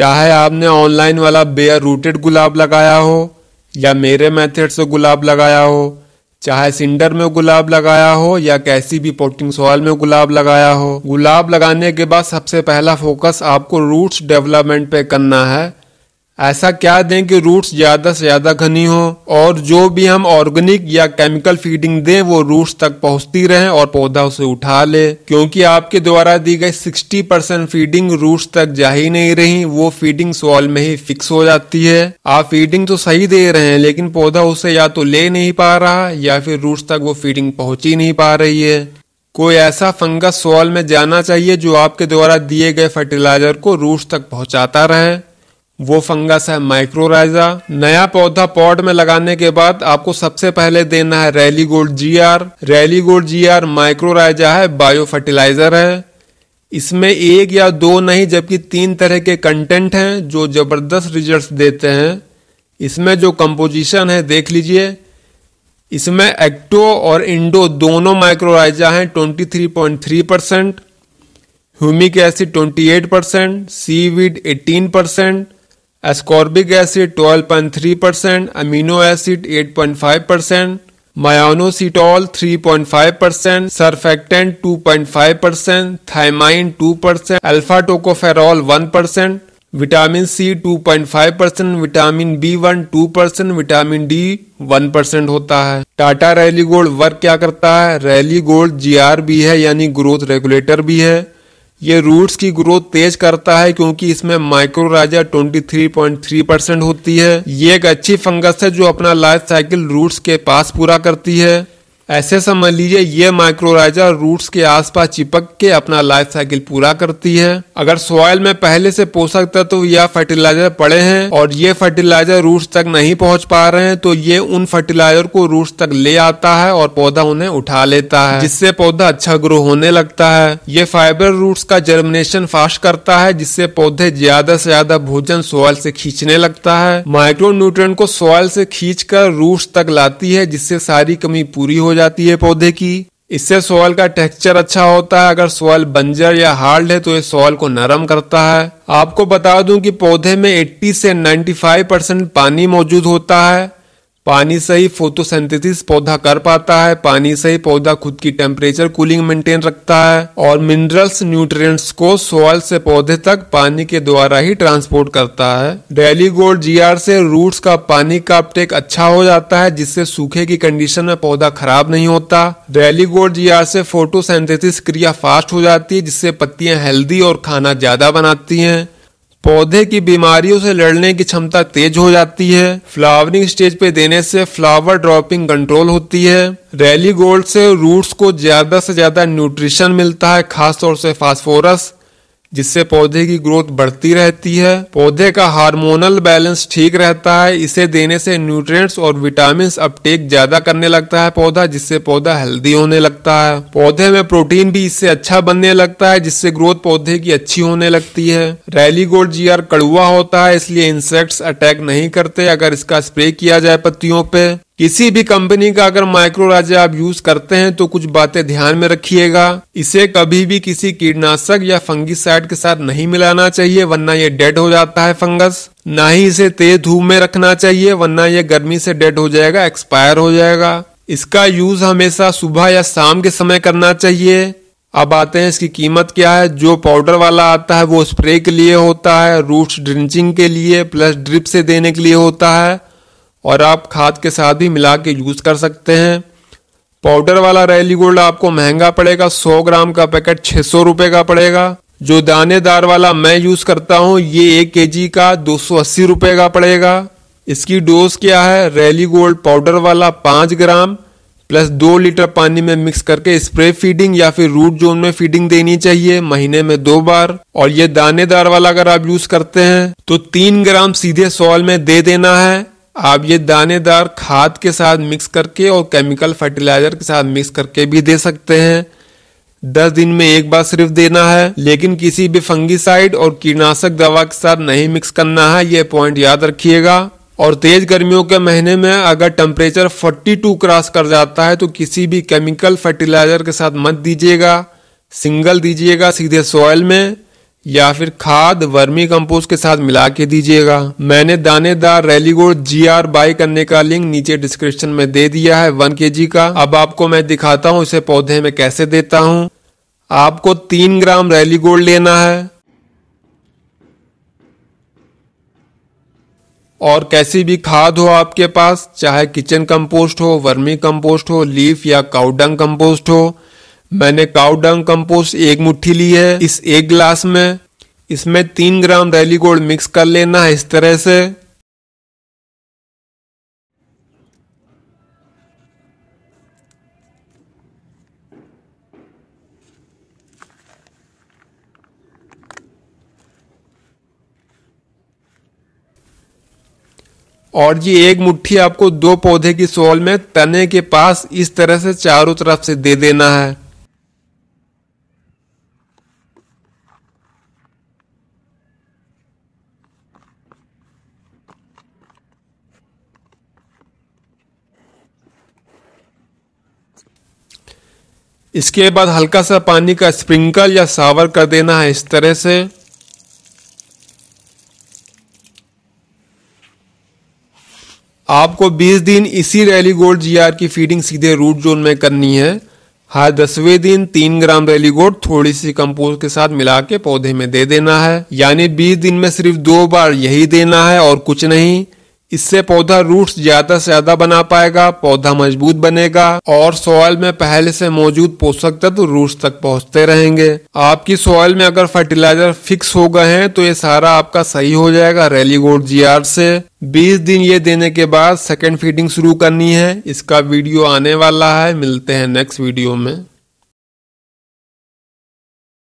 चाहे आपने ऑनलाइन वाला बेयर रूटेड गुलाब लगाया हो या मेरे मेथड से गुलाब लगाया हो चाहे सिंडर में गुलाब लगाया हो या कैसी भी पोटिंग सॉल में गुलाब लगाया हो गुलाब लगाने के बाद सबसे पहला फोकस आपको रूट्स डेवलपमेंट पे करना है ऐसा क्या दें कि रूट्स ज़्यादा से ज़्यादा घनी हो और जो भी हम ऑर्गेनिक या केमिकल फीडिंग दें वो रूट्स तक पहुंचती रहे और पौधा उसे उठा ले क्योंकि आपके द्वारा दी गई 60 परसेंट फीडिंग रूट्स तक जा ही नहीं रही वो फीडिंग सॉल में ही फिक्स हो जाती है आप फीडिंग तो सही दे रहे हैं लेकिन पौधा उसे या तो ले नहीं पा रहा या फिर रूट्स तक वो फीडिंग पहुंच ही नहीं पा रही है कोई ऐसा फंगस सॉल में जाना चाहिए जो आपके द्वारा दिए गए फर्टिलाइजर को रूट्स तक पहुंचाता रहे वो फंगस है माइक्रोराइजा नया पौधा पॉट में लगाने के बाद आपको सबसे पहले देना है Rally Gold G R Rally Gold G R mycorrhiza है बायो फर्टिलाइजर है इसमें एक या दो नहीं जबकि तीन तरह के कंटेंट हैं जो ज़बरदस्त रिजल्ट्स देते हैं इसमें जो कंपोजिशन है देख लीजिए इसमें एक्टो और इंडो दोनों माइक्रोराइजा हैं 23.3 percent humic acid 28 percent seaweed 18 percent ascorbic acid 12.3 percent amino acid 8.5 percent myoinositol 3.5 percent surfactant 2.5 percent thiamine 2 percent alpha tocopherol 1 percent vitamin C 2.5 percent vitamin B one two percent vitamin D 1 percent होता है Tata rally gold work क्या करता है Rally Gold जी भी है यानी growth regulator भी है ये रूट्स की ग्रोथ तेज करता है क्योंकि इसमें पॉइंट 23.3 परसेंट होती है ये एक अच्छी फंगस है जो अपना लाइफ साइकिल रूट्स के पास पूरा करती है ऐसे समझ लीजिए ये माइक्रोराइजा रूट्स के आसपास चिपक के अपना लाइफ साइकिल पूरा करती है अगर सोयल में पहले से पोषक तत्व तो या फर्टिलाइजर पड़े हैं और ये फर्टिलाइजर रूट्स तक नहीं पहुंच पा रहे हैं तो ये उन फर्टिलाइजर को रूट्स तक ले आता है और पौधा उन्हें उठा लेता है जिससे पौधा अच्छा ग्रो होने लगता है ये फाइबर रूट्स का जर्मिनेशन फास्ट करता है जिससे पौधे ज्यादा से ज्यादा भोजन सोयल से खींचने लगता है माइक्रो को सॉयल से खींच कर रूट्स तक लाती है जिससे सारी कमी पूरी हो जाती जाती है पौधे की इससे सॉयल का टेक्सचर अच्छा होता है अगर सॉयल बंजर या हार्ड है तो ये सॉयल को नरम करता है आपको बता दूं कि पौधे में 80 से 95 परसेंट पानी मौजूद होता है पानी से ही फोटोसिंथेसिस पौधा कर पाता है पानी से ही पौधा खुद की टेम्परेचर कूलिंग मेंटेन रखता है और मिनरल्स न्यूट्रिएंट्स को सोयल से पौधे तक पानी के द्वारा ही ट्रांसपोर्ट करता है डेली गोल्ड जीआर से रूट्स का पानी का अपटेक अच्छा हो जाता है जिससे सूखे की कंडीशन में पौधा खराब नहीं होता डेली गोल्ड जी से फोटो क्रिया फास्ट हो जाती है जिससे पत्तियां हेल्दी और खाना ज्यादा बनाती हैं पौधे की बीमारियों से लड़ने की क्षमता तेज हो जाती है फ्लावरिंग स्टेज पे देने से फ्लावर ड्रॉपिंग कंट्रोल होती है रैली गोल्ड से रूट्स को ज्यादा से ज्यादा न्यूट्रिशन मिलता है खासतौर से फास्फोरस जिससे पौधे की ग्रोथ बढ़ती रहती है पौधे का हार्मोनल बैलेंस ठीक रहता है इसे देने से न्यूट्रिएंट्स और विटामिन अपटेक ज्यादा करने लगता है पौधा जिससे पौधा हेल्दी होने लगता है पौधे में प्रोटीन भी इससे अच्छा बनने लगता है जिससे ग्रोथ पौधे की अच्छी होने लगती है रैली गोल्ड जी कड़ुआ होता है इसलिए इंसेक्ट्स अटैक नहीं करते अगर इसका स्प्रे किया जाए पत्तियों पे किसी भी कंपनी का अगर माइक्रो राजा आप यूज करते हैं तो कुछ बातें ध्यान में रखिएगा इसे कभी भी किसी कीटनाशक या फंगिसाइड के साथ नहीं मिलाना चाहिए वरना ये डेड हो जाता है फंगस ना ही इसे तेज धूप में रखना चाहिए वरना यह गर्मी से डेड हो जाएगा एक्सपायर हो जाएगा इसका यूज हमेशा सुबह या शाम के समय करना चाहिए अब आते हैं इसकी कीमत क्या है जो पाउडर वाला आता है वो स्प्रे के लिए होता है रूट ड्रिंचिंग के लिए प्लस ड्रिप से देने के लिए होता है और आप खाद के साथ ही मिला के यूज़ कर सकते हैं पाउडर वाला रैली गोल्ड आपको महंगा पड़ेगा 100 ग्राम का पैकेट 600 सौ का पड़ेगा जो दानेदार वाला मैं यूज़ करता हूँ ये एक के का दो सौ अस्सी का पड़ेगा इसकी डोज क्या है रैली गोल्ड पाउडर वाला पाँच ग्राम प्लस दो लीटर पानी में मिक्स करके स्प्रे फीडिंग या फिर रूट जोन में फीडिंग देनी चाहिए महीने में दो बार और ये दानेदार वाला अगर आप यूज करते हैं तो तीन ग्राम सीधे सॉल में दे देना है आप ये दानेदार खाद के साथ मिक्स करके और केमिकल फर्टिलाइजर के साथ मिक्स करके भी दे सकते हैं दस दिन में एक बार सिर्फ देना है लेकिन किसी भी फंगिसाइड और कीटनाशक दवा के साथ नहीं मिक्स करना है ये पॉइंट याद रखिएगा और तेज गर्मियों के महीने में अगर टेम्परेचर 42 क्रॉस कर जाता है तो किसी भी केमिकल फर्टिलाइजर के साथ मत दीजिएगा सिंगल दीजिएगा सीधे सॉयल में या फिर खाद वर्मी कंपोस्ट के साथ मिला के दीजिएगा मैंने दानेदार रेलीगोड जी आर बाई करने का लिंक नीचे डिस्क्रिप्शन में दे दिया है वन के जी का अब आपको मैं दिखाता हूँ इसे पौधे में कैसे देता हूँ आपको तीन ग्राम रेलीगोड लेना है और कैसी भी खाद हो आपके पास चाहे किचन कंपोस्ट हो वर्मी कंपोस्ट हो लीफ या काउडंग कंपोस्ट हो मैंने काउडंग कंपोस्ट एक मुट्ठी ली है इस एक ग्लास में इसमें तीन ग्राम रैली गोल्ड मिक्स कर लेना है इस तरह से और ये एक मुट्ठी आपको दो पौधे की सोल में तने के पास इस तरह से चारों तरफ से दे देना है इसके बाद हल्का सा पानी का स्प्रिंकल या सावर कर देना है इस तरह से आपको 20 दिन इसी रैली गोल्ड जीआर की फीडिंग सीधे रूट जोन में करनी है हर दसवें दिन तीन ग्राम रैली गोल्ड थोड़ी सी कंपोस्ट के साथ मिला के पौधे में दे देना है यानी 20 दिन में सिर्फ दो बार यही देना है और कुछ नहीं इससे पौधा रूट्स ज्यादा से ज्यादा बना पाएगा पौधा मजबूत बनेगा और सॉयल में पहले से मौजूद पोषक तत्व रूट्स तक पहुंचते रहेंगे आपकी सॉयल में अगर फर्टिलाइजर फिक्स हो गए हैं तो ये सारा आपका सही हो जाएगा रेलीगोड जी आर से 20 दिन ये देने के बाद सेकेंड फीडिंग शुरू करनी है इसका वीडियो आने वाला है मिलते हैं नेक्स्ट वीडियो में